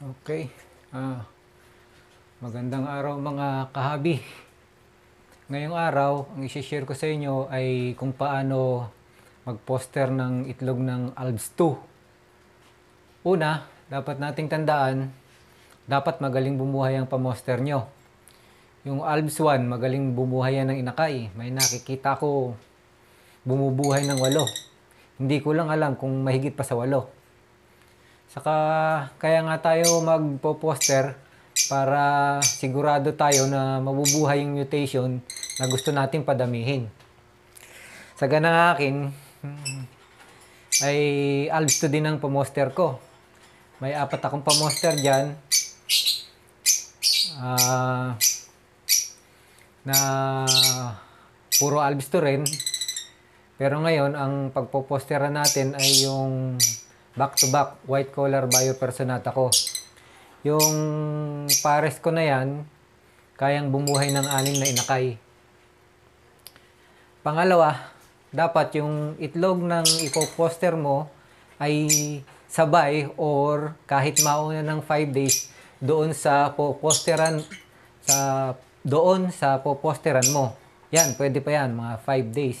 Okay. Ah, magandang araw mga kahabi. Ngayong araw, ang isi-share ko sa inyo ay kung paano mag-poster ng itlog ng ALBS 2. Una, dapat nating tandaan, dapat magaling bumuhay ang pamoster nyo. Yung ALBS 1, magaling bumuhay yan ng inakay. May nakikita ko bumubuhay ng walo. Hindi ko lang alam kung mahigit pa sa walo. Saka kaya nga tayo magpo-poster para sigurado tayo na mabubuhay yung mutation na gusto natin padamihin. Sa ganang akin, mm, ay alps to din ang pamoster ko. May apat akong pamoster dyan. Uh, na puro alps to rin. Pero ngayon, ang pagpoposteran natin ay yung back to back white collar biopersonata ko. Yung pares ko na yan, kayang bumuhay ng anim na inakay. Pangalawa, dapat yung itlog ng ipoposter mo ay sabay or kahit mauna ng 5 days doon sa poposteran sa doon sa poposteran mo. Yan, pwede pa yan, mga 5 days.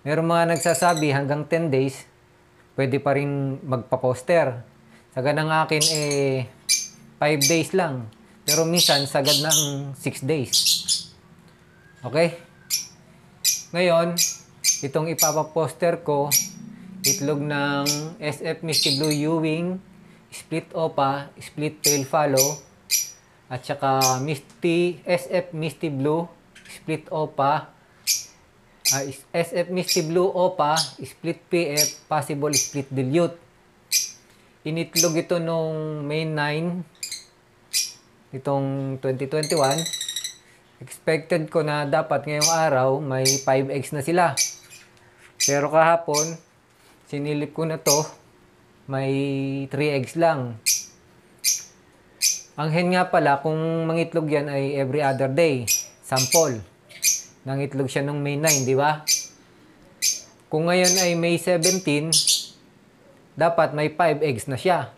Meron mga nagsasabi hanggang 10 days, pwede pa rin magpa-poster. Sa ganang akin eh 5 days lang. Pero minsan sagad ng 6 days. Okay? Ngayon, itong ipapaposter ko, itlog ng SF Misty Blue Ewing, Split Opa, Split Tail Follow, at saka Misty, SF Misty Blue, Split Opa, uh, ah, SF Misty Blue OPA, split PF, possible split dilute. Initlog ito nung May 9, itong 2021. Expected ko na dapat ngayong araw may 5X na sila. Pero kahapon, sinilip ko na to, may 3X lang. Ang hen nga pala, kung mangitlog yan ay every other day, sample. Nang itlog siya nung May 9, di ba? Kung ngayon ay May 17, dapat may 5 eggs na siya.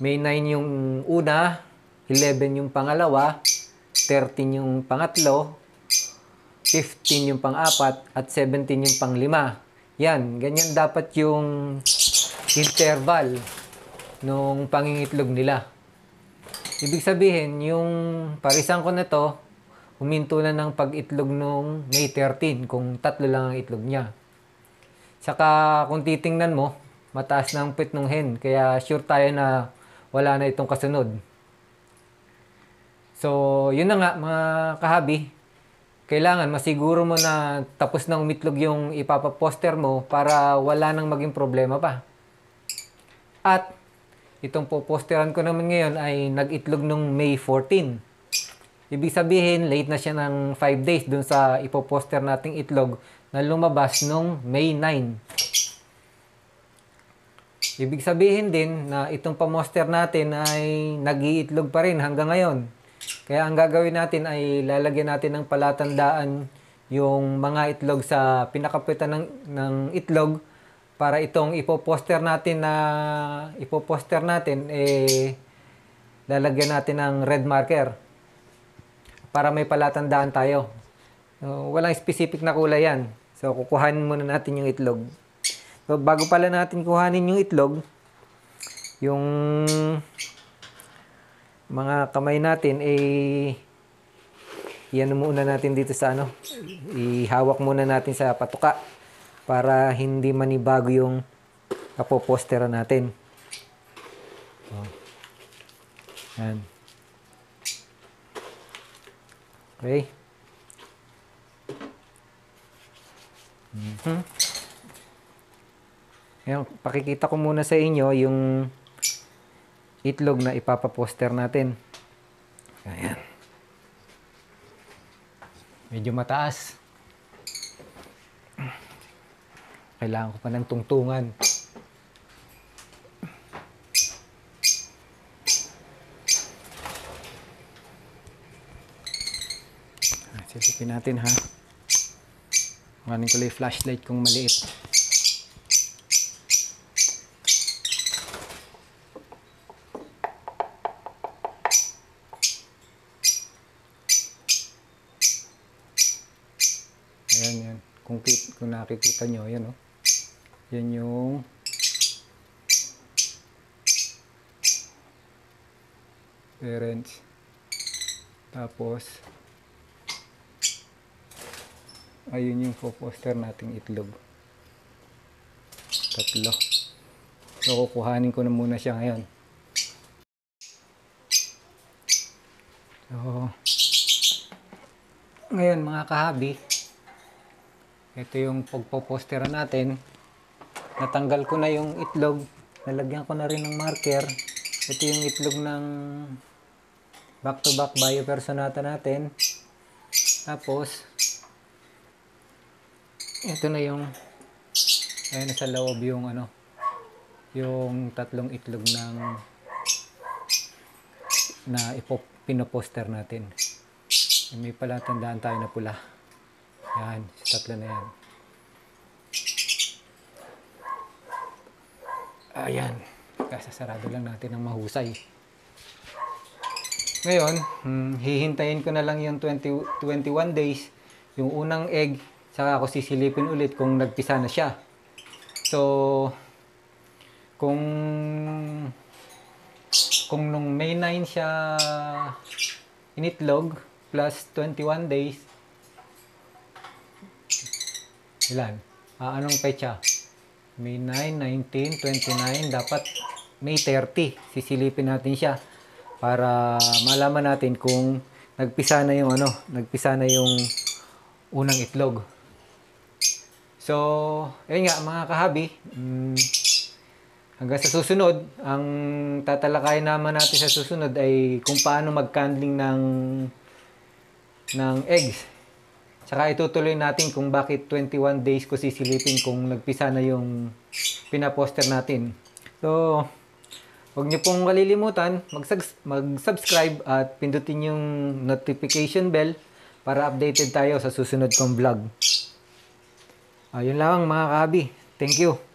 May 9 yung una, 11 yung pangalawa, 13 yung pangatlo, 15 yung pang-apat, at 17 yung pang-lima. Yan, ganyan dapat yung interval nung pangingitlog nila. Ibig sabihin, yung parisan ko na to, huminto na ng pag-itlog nung May 13 kung tatlo lang ang itlog niya. Tsaka kung titingnan mo, mataas na ang pit ng hen kaya sure tayo na wala na itong kasunod. So, yun na nga mga kahabi, kailangan masiguro mo na tapos na umitlog yung ipapaposter mo para wala nang maging problema pa. At itong poposteran ko naman ngayon ay nag-itlog nung May 14. Ibig sabihin, late na siya ng 5 days dun sa ipoposter nating itlog na lumabas nung May 9. Ibig sabihin din na itong pamoster natin ay nag-iitlog pa rin hanggang ngayon. Kaya ang gagawin natin ay lalagyan natin ng palatandaan yung mga itlog sa pinakapitan ng, ng itlog para itong ipoposter natin na ipoposter natin eh lalagyan natin ng red marker para may palatandaan tayo. So, walang specific na kulay yan. So, kukuhanin muna natin yung itlog. So, bago pala natin kuhanin yung itlog, yung mga kamay natin, eh, iyan muna natin dito sa ano, ihawak muna natin sa patuka para hindi manibago yung kapopostera natin. So, oh. yan. Okay? Mm-hmm. Ngayon, pakikita ko muna sa inyo yung itlog na ipapaposter natin. Ayan. Medyo mataas. Kailangan ko pa ng tungtungan. Alisin natin ha. Kuhanin ko lang flashlight kung maliit. Ayan yan. Kung, kung nakikita nyo, yan o. Oh. Yan yung parents. Tapos, ayun yung po-poster nating itlog tatlo so kukuhanin ko na muna siya ngayon so ngayon mga kahabi ito yung pagpo-poster natin natanggal ko na yung itlog nalagyan ko na rin ng marker ito yung itlog ng back to back biopersonata natin tapos ito na yung ayun nasa loob yung ano yung tatlong itlog ng na ipop pinoposter natin eh, may pala tandaan tayo na pula yan sa tatlo na yan ayan kasasarado lang natin ng mahusay ngayon hmm, hihintayin ko na lang yung 20, 21 days yung unang egg saka ako sisilipin ulit kung nagpisa na siya. So, kung kung nung May 9 siya initlog plus 21 days ilan? Ah, anong pecha? May 9, 19, 29 dapat May 30 sisilipin natin siya para malaman natin kung nagpisa na yung ano, nagpisa na yung unang itlog. So, ayun nga mga kahabi, um, hanggang sa susunod, ang tatalakayan naman natin sa susunod ay kung paano mag-candling ng ng eggs. Tsaka itutuloy natin kung bakit 21 days ko sisilipin kung nagpisa na yung pinaposter natin. So, Huwag niyo pong kalilimutan mag-subscribe at pindutin yung notification bell para updated tayo sa susunod kong vlog. Ayun ah, lang mga kabi. Thank you.